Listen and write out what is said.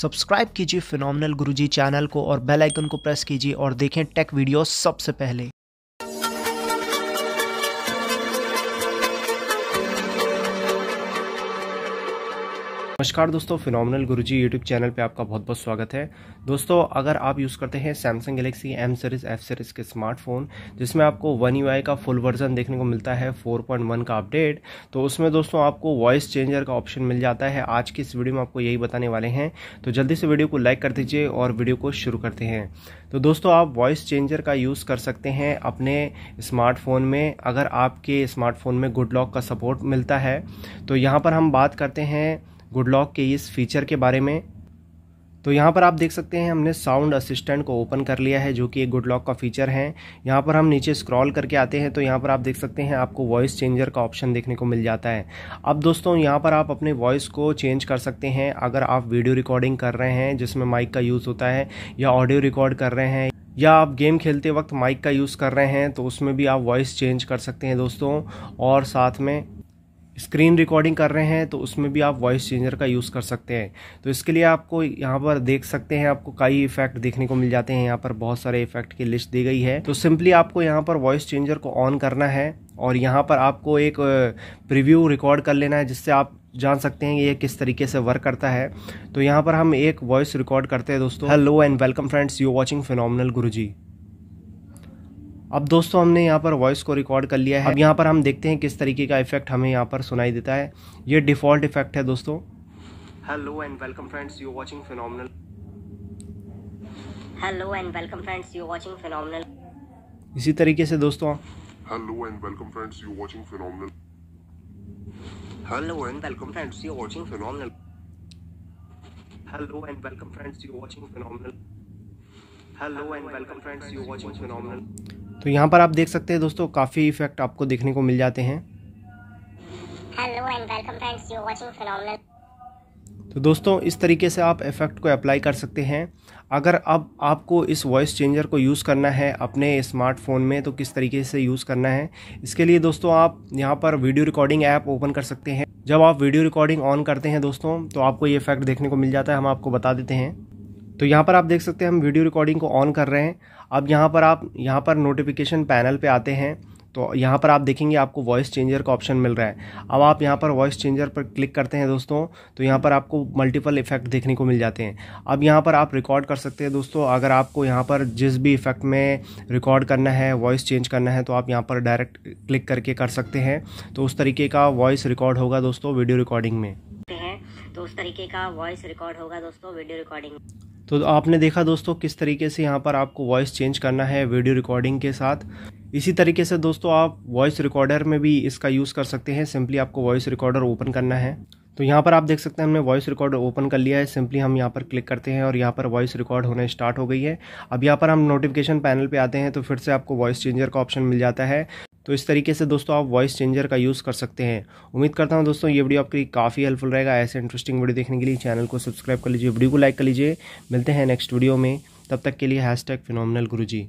subscribe कीजिए phenomenal गुरुजी channel को और बेल आइकन को प्रेस कीजिए और देखें टेक वीडियो सबसे पहले नमस्कार दोस्तों फिनोमिनल गुरुजी यूट्यूब चैनल पे आपका बहुत बहुत स्वागत है दोस्तों अगर आप यूज़ करते हैं Samsung Galaxy M series F series के स्मार्टफोन जिसमें आपको वन यू का फुल वर्जन देखने को मिलता है 4.1 का अपडेट तो उसमें दोस्तों आपको वॉइस चेंजर का ऑप्शन मिल जाता है आज की इस वीडियो में आपको यही बताने वाले हैं तो जल्दी से वीडियो को लाइक कर दीजिए और वीडियो को शुरू करते हैं तो दोस्तों आप वॉइस चेंजर का यूज़ कर सकते हैं अपने स्मार्टफोन में अगर आपके स्मार्टफोन में गुड लॉक का सपोर्ट मिलता है तो यहाँ पर हम बात करते हैं गुडलॉक के इस फीचर के बारे में तो यहाँ पर आप देख सकते हैं हमने साउंड असिस्टेंट को ओपन कर लिया है जो कि एक गुड लॉक का फीचर है यहाँ पर हम नीचे स्क्रॉल करके आते हैं तो यहाँ पर आप देख सकते हैं आपको वॉइस चेंजर का ऑप्शन देखने को मिल जाता है अब दोस्तों यहाँ पर आप अपने वॉइस को चेंज कर सकते हैं अगर आप वीडियो रिकॉर्डिंग कर रहे हैं जिसमें माइक का यूज़ होता है या ऑडियो रिकॉर्ड कर रहे हैं या आप गेम खेलते वक्त माइक का यूज़ कर रहे हैं तो उसमें भी आप वॉइस चेंज कर सकते हैं दोस्तों और साथ में स्क्रीन रिकॉर्डिंग कर रहे हैं तो उसमें भी आप वॉइस चेंजर का यूज़ कर सकते हैं तो इसके लिए आपको यहाँ पर देख सकते हैं आपको कई इफेक्ट देखने को मिल जाते हैं यहाँ पर बहुत सारे इफेक्ट की लिस्ट दी गई है तो सिंपली आपको यहाँ पर वॉइस चेंजर को ऑन करना है और यहाँ पर आपको एक प्रिव्यू रिकॉर्ड कर लेना है जिससे आप जान सकते हैं ये किस तरीके से वर्क करता है तो यहाँ पर हम एक वॉइस रिकॉर्ड करते हैं दोस्तों hello and welcome friends you watching phenomenal Guruji अब दोस्तों हमने यहाँ पर वॉइस को रिकॉर्ड कर लिया है अब यहाँ पर हम देखते हैं किस तरीके का इफेक्ट हमें यहाँ पर सुनाई देता है ये डिफॉल्ट इफेक्ट है दोस्तों hello and welcome friends you watching phenomenal hello and welcome friends you watching phenomenal इसी तरीके से दोस्तों hello and welcome friends you watching phenomenal hello and welcome friends you watching phenomenal hello and welcome friends you watching phenomenal hello and welcome friends you watching phenomenal तो यहाँ पर आप देख सकते हैं दोस्तों काफ़ी इफेक्ट आपको देखने को मिल जाते हैं तो दोस्तों इस तरीके से आप इफेक्ट को अप्लाई कर सकते हैं अगर अब आपको इस वॉइस चेंजर को यूज़ करना है अपने स्मार्टफोन में तो किस तरीके से यूज़ करना है इसके लिए दोस्तों आप यहाँ पर वीडियो रिकॉर्डिंग ऐप ओपन कर सकते हैं जब आप वीडियो रिकॉर्डिंग ऑन करते हैं दोस्तों तो आपको ये इफेक्ट देखने को मिल जाता है हम आपको बता देते हैं तो यहाँ पर आप देख सकते हैं हम वीडियो रिकॉर्डिंग को ऑन कर रहे हैं अब यहाँ पर आप यहाँ पर नोटिफिकेशन पैनल पे आते हैं तो यहाँ पर आप देखेंगे आपको वॉइस चेंजर का ऑप्शन मिल रहा है अब आप यहाँ पर वॉइस चेंजर पर क्लिक करते हैं दोस्तों तो यहाँ पर आपको मल्टीपल इफेक्ट देखने को मिल जाते हैं अब यहाँ पर आप रिकॉर्ड कर सकते हैं दोस्तों अगर आपको यहाँ पर जिस भी इफेक्ट में रिकॉर्ड करना है वॉइस चेंज करना है तो आप यहाँ पर डायरेक्ट क्लिक करके कर सकते हैं तो उस तरीके का वॉइस रिकॉर्ड होगा दोस्तों वीडियो रिकॉर्डिंग में तो उस तरीके का वॉइस रिकॉर्ड होगा दोस्तों वीडियो रिकॉर्डिंग तो आपने देखा दोस्तों किस तरीके से यहाँ पर आपको वॉइस चेंज करना है वीडियो रिकॉर्डिंग के साथ इसी तरीके से दोस्तों आप वॉइस रिकॉर्डर में भी इसका यूज़ कर सकते हैं सिंपली आपको वॉइस रिकॉर्डर ओपन करना है तो यहाँ पर आप देख सकते हैं हमने वॉइस रिकॉर्ड ओपन कर लिया है सिंपली हम यहाँ पर क्लिक करते हैं और यहाँ पर वॉइस रिकॉर्ड होने स्टार्ट हो गई है अब यहाँ पर हम नोटिफिकेशन पैनल पे आते हैं तो फिर से आपको वॉइस चेंजर का ऑप्शन मिल जाता है तो इस तरीके से दोस्तों आप वॉइस चेंजर का यूज़ कर सकते हैं उम्मीद करता हूँ दोस्तों ये वीडियो आपके लिए काफ़ी हेल्पफुल रहेगा ऐसे इंटरेस्टिंग वीडियो देखने के लिए चैनल को सब्सक्राइब कर लीजिए वीडियो को लाइक कर लीजिए मिलते हैं नेक्स्ट वीडियो में तब तक के लिए हैश टैग फिनोमिनल गुरु जी